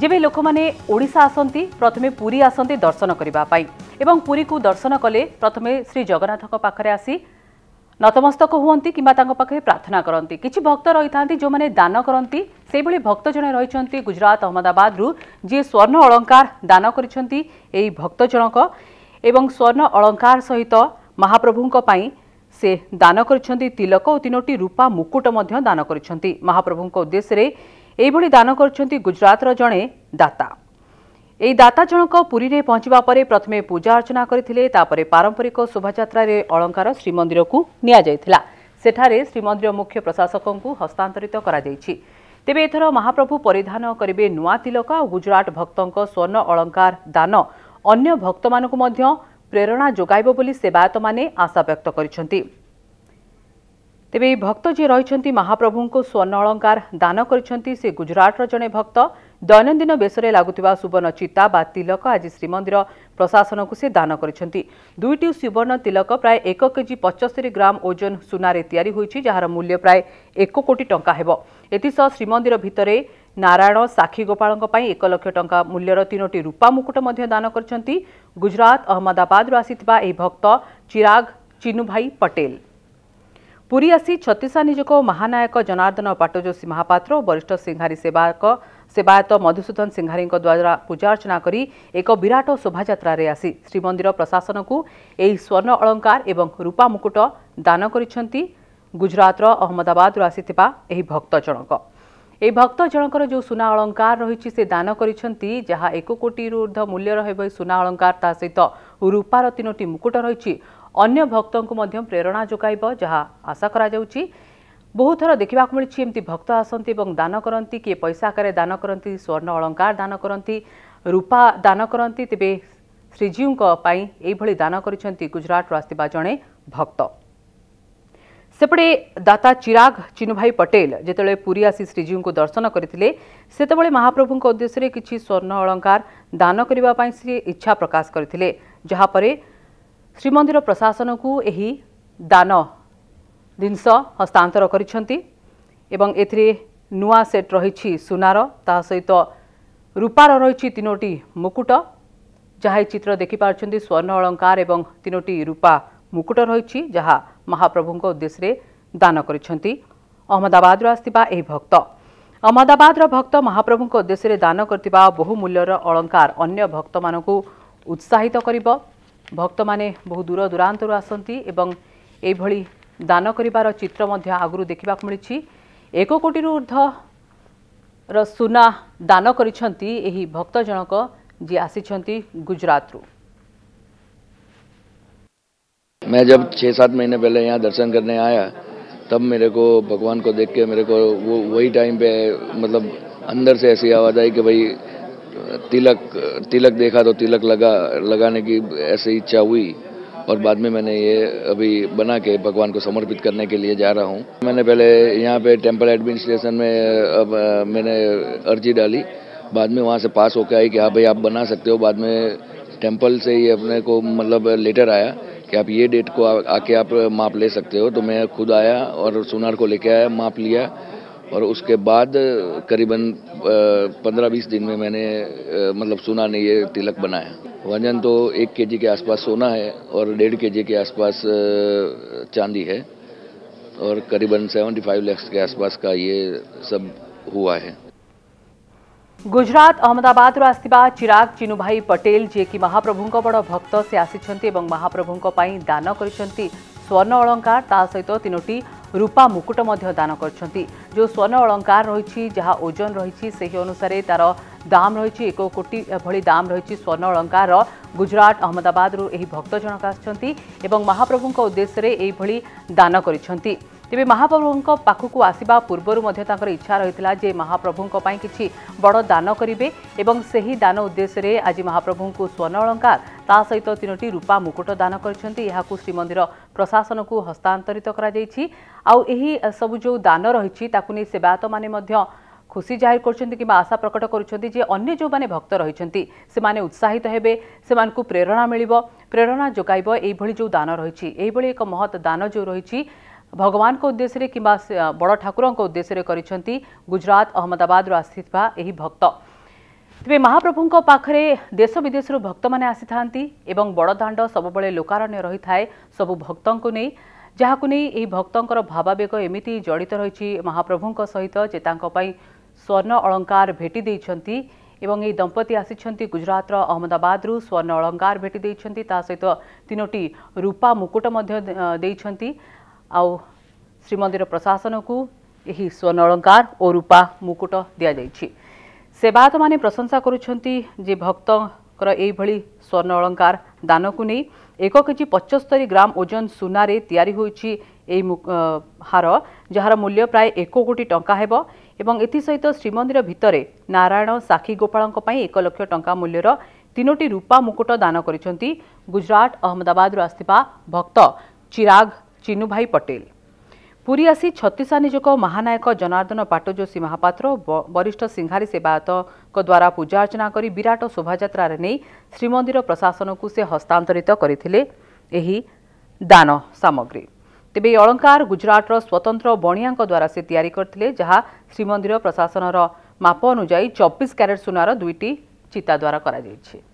ଯେବେ ଲୋକମାନେ ଓଡ଼ିଶା ଆସନ୍ତି ପ୍ରଥମେ ପୁରୀ ଆସନ୍ତି ଦର୍ଶନ କରିବା ପାଇଁ ଏବଂ ପୁରୀକୁ ଦର୍ଶନ କଲେ ପ୍ରଥମେ ଶ୍ରୀ ଜଗନ୍ନାଥଙ୍କ ପାଖରେ ଆସି ନତମସ୍ତକ ହୁଅନ୍ତି କିମ୍ବା ତାଙ୍କ ପାଖରେ ପ୍ରାର୍ଥନା କରନ୍ତି କିଛି ଭକ୍ତ ରହିଥାନ୍ତି ଯେଉଁମାନେ ଦାନ କରନ୍ତି ସେହିଭଳି ଭକ୍ତ ଜଣେ ରହିଛନ୍ତି ଗୁଜରାଟ ଅହମ୍ମଦାବାଦରୁ ଯିଏ ସ୍ୱର୍ଣ୍ଣ ଅଳଙ୍କାର ଦାନ କରିଛନ୍ତି ଏହି ଭକ୍ତ ଜଣକ ଏବଂ ସ୍ୱର୍ଣ୍ଣ ଅଳଙ୍କାର ସହିତ ମହାପ୍ରଭୁଙ୍କ ପାଇଁ ସେ ଦାନ କରିଛନ୍ତି ତିଲକ ଓ ତିନୋଟି ରୂପା ମୁକୁଟ ମଧ୍ୟ ଦାନ କରିଛନ୍ତି ମହାପ୍ରଭୁଙ୍କ ଉଦ୍ଦେଶ୍ୟରେ ଏହିଭଳି ଦାନ କରୁଛନ୍ତି ଗୁଜରାତର ଜଣେ ଦାତା ଏହି ଦାତା ଜଣକ ପୁରୀରେ ପହଞ୍ଚିବା ପରେ ପ୍ରଥମେ ପୂଜା ଅର୍ଚ୍ଚନା କରିଥିଲେ ତାପରେ ପାରମ୍ପରିକ ଶୋଭାଯାତ୍ରାରେ ଅଳଙ୍କାର ଶ୍ରୀମନ୍ଦିରକୁ ନିଆଯାଇଥିଲା ସେଠାରେ ଶ୍ରୀମନ୍ଦିର ମୁଖ୍ୟ ପ୍ରଶାସକଙ୍କୁ ହସ୍ତାନ୍ତରିତ କରାଯାଇଛି ତେବେ ଏଥର ମହାପ୍ରଭୁ ପରିଧାନ କରିବେ ନୂଆ ତିଲକ ଆଉ ଗୁଜରାଟ ଭକ୍ତଙ୍କ ସ୍ୱର୍ଣ୍ଣ ଅଳଙ୍କାର ଦାନ ଅନ୍ୟ ଭକ୍ତମାନଙ୍କୁ ମଧ୍ୟ ପ୍ରେରଣା ଯୋଗାଇବ ବୋଲି ସେବାୟତମାନେ ଆଶାବ୍ୟକ୍ତ କରିଛନ୍ତି ତେବେ ଏହି ଭକ୍ତ ଯିଏ ରହିଛନ୍ତି ମହାପ୍ରଭୁଙ୍କୁ ସ୍ୱର୍ଣ୍ଣ ଅଳଙ୍କାର ଦାନ କରିଛନ୍ତି ସେ ଗୁଜରାଟର ଜଣେ ଭକ୍ତ ଦୈନନ୍ଦିନ ବେଶରେ ଲାଗୁଥିବା ସୁବର୍ଣ୍ଣ ଚିତା ବା ତିଲକ ଆଜି ଶ୍ରୀମନ୍ଦିର ପ୍ରଶାସନକୁ ସେ ଦାନ କରିଛନ୍ତି ଦୁଇଟି ସୁବର୍ଣ୍ଣ ତିଲକ ପ୍ରାୟ ଏକ କେଜି ପଞ୍ଚସ୍ତରୀ ଗ୍ରାମ ଓଜନ ସୁନାରେ ତିଆରି ହୋଇଛି ଯାହାର ମୂଲ୍ୟ ପ୍ରାୟ ଏକ କୋଟି ଟଙ୍କା ହେବ ଏଥିସହ ଶ୍ରୀମନ୍ଦିର ଭିତରେ ନାରାୟଣ ସାକ୍ଷୀ ଗୋପାଳଙ୍କ ପାଇଁ ଏକ ଲକ୍ଷ ଟଙ୍କା ମୂଲ୍ୟର ତିନୋଟି ରୂପା ମୁକୁଟ ମଧ୍ୟ ଦାନ କରିଛନ୍ତି ଗୁଜରାଟ ଅହମ୍ମଦାବାଦରୁ ଆସିଥିବା ଏହି ଭକ୍ତ ଚିରାଗ ଚିନୁଭାଇ ପଟେଲ पूरी आसी छत्तीसा निजोग महानायक जनार्दन पाटजोशी महापात्र वरिष्ठ सिंहारी सेवायक सेवायत मधुसूदन सिंहारी द्वारा पूजार्चना कर एक विराट शोभा श्रीमंदिर प्रशासन को यह स्वर्ण अलंकार एवं रूपा मुकुट दान कर गुजरात अहमदाबाद आसी भक्त जनक यह भक्त जनकर जो सुना अलंकार रही दान करोटी ऊर्ध मूल्यर हो सुना अलंकार सहित रूपार तीनो मुकुट रही अन्य को मध्य प्रेरणा जोग आशा बहुथर देखा एमि भक्त आस दान पैसा आकार दान स्वर्ण अलंकार दान रूपा दान तेह्र श्रीजीउ दान गरिजराट्रु आणे भक्त सपटे दाता चिराग चिनभई पटेल्त पुरी आस को दर्शन गरितेब महाप्रभु उद्देश्यले कि स्वर्ण अलंकार दान इच्छा प्रकाश गरि प्रशासन को यही दान हस्तांतर नुआ सेट जिस हस्तान्तर ता सहित तासहित रूपार तीनोटी मुकुट जहाँ चित्र देखि पार स्वर्ण एवं तीनोटी रूपा मुकुट रहि महाप्रभु उद्देश्यले दान अहम्मदाबाद्रु आई भक्त अहमदाबाद्र भक्त महाप्रभु उद्देश्यले दान बहुमूल्य अलंकार अन्य भक्त म उत्साहित गर भक्त मैंने बहु दूर दूरा आसती दान कर चित्र आगु देखा मिली एक कोटी ऊर्ध सुना दान कर भक्त जनक जी आसी गुजरात मैं जब छः सात महीने पहले यहाँ दर्शन करने आया तब मेरे को भगवान को देख के मेरे को वो वही टाइम पे मतलब अंदर से ऐसी आवाज़ आई कि भाई तिलक तिलक देखा तो तिलक लगा लगाने की ऐसी इच्छा हुई और बाद में मैंने ये अभी बना के भगवान को समर्पित करने के लिए जा रहा हूँ मैंने पहले यहाँ पे टेम्पल एडमिनिस्ट्रेशन में अब मैंने अर्जी डाली बाद में वहाँ से पास होकर आई कि हाँ भाई आप बना सकते हो बाद में टेम्पल से ही अपने को मतलब लेटर आया कि आप ये डेट को आके आप माप ले सकते हो तो मैं खुद आया और सोनार को लेके आया माप लिया और उसके बाद करीबन पंद्रह बीस दिन में मैंने मतलब सोना ने ये तिलक बनाया वजन तो एक के के आसपास सोना है और डेढ़ के के आसपास चांदी है और करीबन सेवेंटी फाइव लैक्स के आसपास का ये सब हुआ है गुजरात अहमदाबाद आसवा चिराग भाई पटेल जे कि महाप्रभु बड़ भक्त से आसी महाप्रभु दान कर स्वर्ण अलंकार ता सहित तीनो रूपा मुकुट दान कर जो स्वर्ण अलंकार रही जहाँ ओजन रही अनुसार तार दाम रही एक कोटी भाई दाम रही स्वर्ण अलंकार गुजरात अहमदाबाद रू भक्त जनक आ महाप्रभु उद्देश्य यही दान कर ତେବେ ମହାପ୍ରଭୁଙ୍କ ପାଖକୁ ଆସିବା ପୂର୍ବରୁ ମଧ୍ୟ ତାଙ୍କର ଇଚ୍ଛା ରହିଥିଲା ଯେ ମହାପ୍ରଭୁଙ୍କ ପାଇଁ କିଛି ବଡ଼ ଦାନ କରିବେ ଏବଂ ସେହି ଦାନ ଉଦ୍ଦେଶ୍ୟରେ ଆଜି ମହାପ୍ରଭୁଙ୍କୁ ସ୍ୱର୍ଣ୍ଣ ଅଳଙ୍କାର ତା ସହିତ ତିନୋଟି ରୂପା ମୁକୁଟ ଦାନ କରିଛନ୍ତି ଏହାକୁ ଶ୍ରୀମନ୍ଦିର ପ୍ରଶାସନକୁ ହସ୍ତାନ୍ତରିତ କରାଯାଇଛି ଆଉ ଏହି ସବୁ ଯେଉଁ ଦାନ ରହିଛି ତାକୁ ନେଇ ସେବାୟତମାନେ ମଧ୍ୟ খুশি জাহির করছেন কিংবা আশা প্রকট করছেন যে অন্য যে ভক্ত রয়েছেন সে উৎসাহিত হবে সে প্রেরণা মিলব প্রেরণা যোগাইব এইভাবে যে দান রয়েছে এইভাবে এক মহৎ দান যে রয়েছে ଭଗବାନଙ୍କ ଉଦ୍ଦେଶ୍ୟରେ କିମ୍ବା ବଡ଼ ଠାକୁରଙ୍କ ଉଦ୍ଦେଶ୍ୟରେ କରିଛନ୍ତି ଗୁଜରାଟ ଅହମ୍ମଦାବାଦରୁ ଆସିଥିବା ଏହି ଭକ୍ତ ତେବେ ମହାପ୍ରଭୁଙ୍କ ପାଖରେ ଦେଶ ବିଦେଶରୁ ଭକ୍ତମାନେ ଆସିଥାନ୍ତି ଏବଂ ବଡ଼ଦାଣ୍ଡ ସବୁବେଳେ ଲୋକାରଣ୍ୟ ରହିଥାଏ ସବୁ ଭକ୍ତଙ୍କୁ ନେଇ ଯାହାକୁ ନେଇ ଏହି ଭକ୍ତଙ୍କର ଭାବାବେଗ ଏମିତି ଜଡ଼ିତ ରହିଛି ମହାପ୍ରଭୁଙ୍କ ସହିତ ଯେ ତାଙ୍କ ପାଇଁ ସ୍ୱର୍ଣ୍ଣ ଅଳଙ୍କାର ଭେଟି ଦେଇଛନ୍ତି এবং এই দম্পতি আসিছন্তি গুজরাটর অহমদাবাদরু স্বর্ণ অলঙ্কার ভেটি দিয়েছেন তা সহিত তিনোটি রূপা মুকুট মধ্যে দিয়েছেন ଆଉ ଶ୍ରୀମନ୍ଦିର ପ୍ରଶାସନକୁ ଏହି ସ୍ୱର୍ଣ୍ଣ ଅଳଙ୍କାର ଓ ରୂପା ମୁକୁଟ ଦିଆଯାଇଛି ସେବାୟତମାନେ ପ୍ରଶଂସା କରୁଛନ୍ତି ଯେ ଭକ୍ତଙ୍କର ଏହିଭଳି ସ୍ୱର୍ଣ୍ଣ ଅଳଙ୍କାର ଦାନକୁ ନେଇ ଏକ କେ ଜି ପଞ୍ଚସ୍ତରୀ ଗ୍ରାମ ଓଜନ ସୁନାରେ ତିଆରି ହୋଇଛି ଏହି ହାର ଯାହାର ମୂଲ୍ୟ ପ୍ରାୟ ଏକ କୋଟି ଟଙ୍କା ହେବ ଏବଂ ଏଥିସହିତ ଶ୍ରୀମନ୍ଦିର ଭିତରେ ନାରାୟଣ ସାକ୍ଷୀ ଗୋପାଳଙ୍କ ପାଇଁ ଏକ ଲକ୍ଷ ଟଙ୍କା ମୂଲ୍ୟର ତିନୋଟି ରୂପା ମୁକୁଟ ଦାନ କରିଛନ୍ତି ଗୁଜରାଟ ଅହମ୍ମଦାବାଦରୁ ଆସିଥିବା ଭକ୍ତ ଚିରାଗ ଚିନୁଭାଇ ପଟେଲ ପୁରୀ ଆସି ଛତିଶା ନିଯୋଗ ମହାନାୟକ ଜନାର୍ଦ୍ଦନ ପାଟଜୋଶୀ ମହାପାତ୍ର ବରିଷ୍ଠ ସିଂହାରୀ ସେବାୟତଙ୍କ ଦ୍ୱାରା ପୂଜାର୍ଚ୍ଚନା କରି ବିରାଟ ଶୋଭାଯାତ୍ରାରେ ନେଇ ଶ୍ରୀମନ୍ଦିର ପ୍ରଶାସନକୁ ସେ ହସ୍ତାନ୍ତରିତ କରିଥିଲେ ଏହି ଦାନ ସାମଗ୍ରୀ ତେବେ ଏହି ଅଳଙ୍କାର ଗୁଜରାଟର ସ୍ୱତନ୍ତ୍ର ବଣିଆଙ୍କ ଦ୍ୱାରା ସେ ତିଆରି କରିଥିଲେ ଯାହା ଶ୍ରୀମନ୍ଦିର ପ୍ରଶାସନର ମାପ ଅନୁଯାୟୀ ଚବିଶ କ୍ୟାରେଟ୍ ସୁନାର ଦୁଇଟି ଚିତା ଦ୍ୱାରା କରାଯାଇଛି